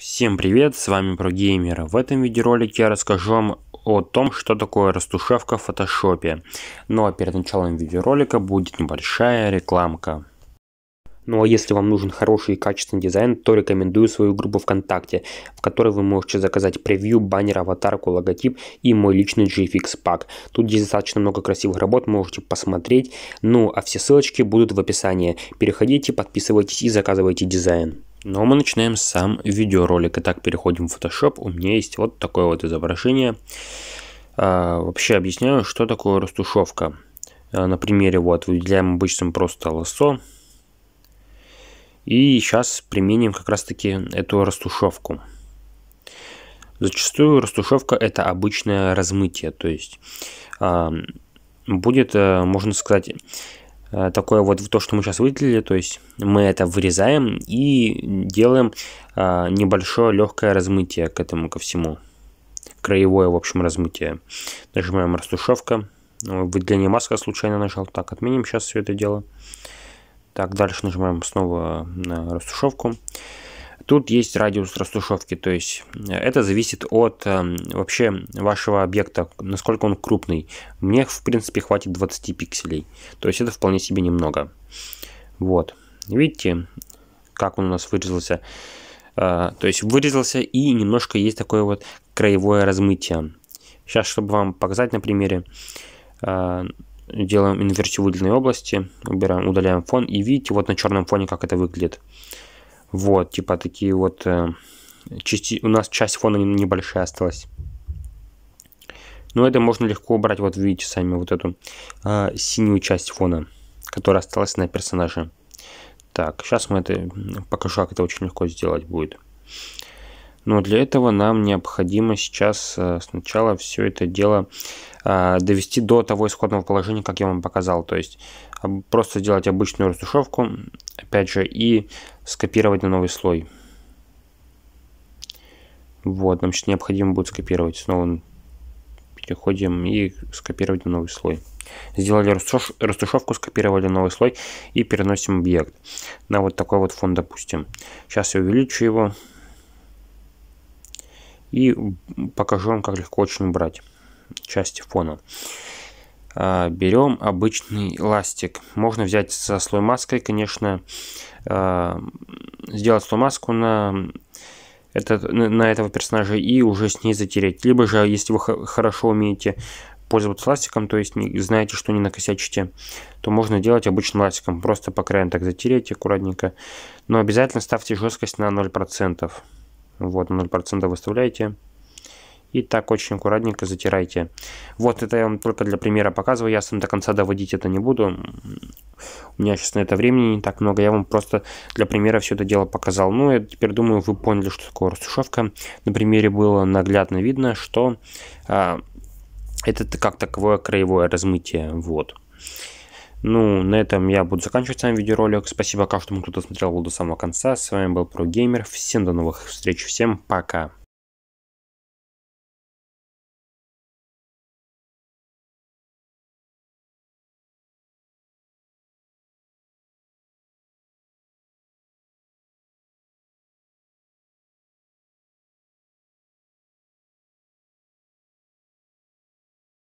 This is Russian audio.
Всем привет, с вами ProGamer. В этом видеоролике я расскажу вам о том, что такое растушевка в фотошопе. Ну а перед началом видеоролика будет небольшая рекламка. Ну а если вам нужен хороший и качественный дизайн, то рекомендую свою группу ВКонтакте, в которой вы можете заказать превью, баннер, аватарку, логотип и мой личный GFX пак. Тут есть достаточно много красивых работ, можете посмотреть. Ну а все ссылочки будут в описании. Переходите, подписывайтесь и заказывайте дизайн. Но мы начинаем сам видеоролик. Итак, переходим в Photoshop. У меня есть вот такое вот изображение. А, вообще объясняю, что такое растушевка. А, на примере вот выделяем обычным просто лассо. И сейчас применим как раз таки эту растушевку. Зачастую растушевка это обычное размытие, то есть а, будет, э, можно сказать, Э, такое вот то, что мы сейчас выделили, то есть мы это вырезаем и делаем э, небольшое легкое размытие к этому ко всему. Краевое, в общем, размытие. Нажимаем растушевка. Выделение маска случайно нажал. Так, отменим сейчас все это дело. Так, дальше нажимаем снова на растушевку. Тут есть радиус растушевки, то есть э, это зависит от э, вообще вашего объекта, насколько он крупный. Мне, в принципе, хватит 20 пикселей, то есть это вполне себе немного. Вот, видите, как он у нас вырезался. Э, то есть вырезался и немножко есть такое вот краевое размытие. Сейчас, чтобы вам показать на примере, делаем инверсию выделенной области, убираем, удаляем фон, и видите вот на черном фоне, как это выглядит. Вот, типа такие вот... Э, части... У нас часть фона небольшая осталась. Но это можно легко убрать, вот видите сами, вот эту э, синюю часть фона, которая осталась на персонаже. Так, сейчас мы это покажу, как это очень легко сделать будет. Но для этого нам необходимо сейчас э, сначала все это дело а, довести до того исходного положения, как я вам показал. То есть просто сделать обычную растушевку, опять же, и скопировать на новый слой. Вот, нам сейчас необходимо будет скопировать. Снова переходим и скопировать на новый слой. Сделали растушевку, скопировали новый слой и переносим объект на вот такой вот фон, допустим. Сейчас я увеличу его. И покажу вам, как легко очень брать части фона. А, берем обычный ластик. Можно взять со слой маской, конечно, а, сделать слой маску на, этот, на этого персонажа и уже с ней затереть. Либо же, если вы хорошо умеете пользоваться ластиком, то есть не, знаете, что не накосячите, то можно делать обычным ластиком. Просто по краям так затереть аккуратненько. Но обязательно ставьте жесткость на 0%. Вот, 0% выставляете. И так очень аккуратненько затирайте. Вот это я вам только для примера показываю. Я сам до конца доводить это не буду. У меня сейчас на это времени не так много. Я вам просто для примера все это дело показал. Ну, я теперь думаю, вы поняли, что такое растушевка. На примере было наглядно видно, что а, это как таковое краевое размытие. Вот. Ну, на этом я буду заканчивать с вами видеоролик. Спасибо, каждому, кто досмотрел его до самого конца. С вами был ProGamer. Всем до новых встреч. Всем пока.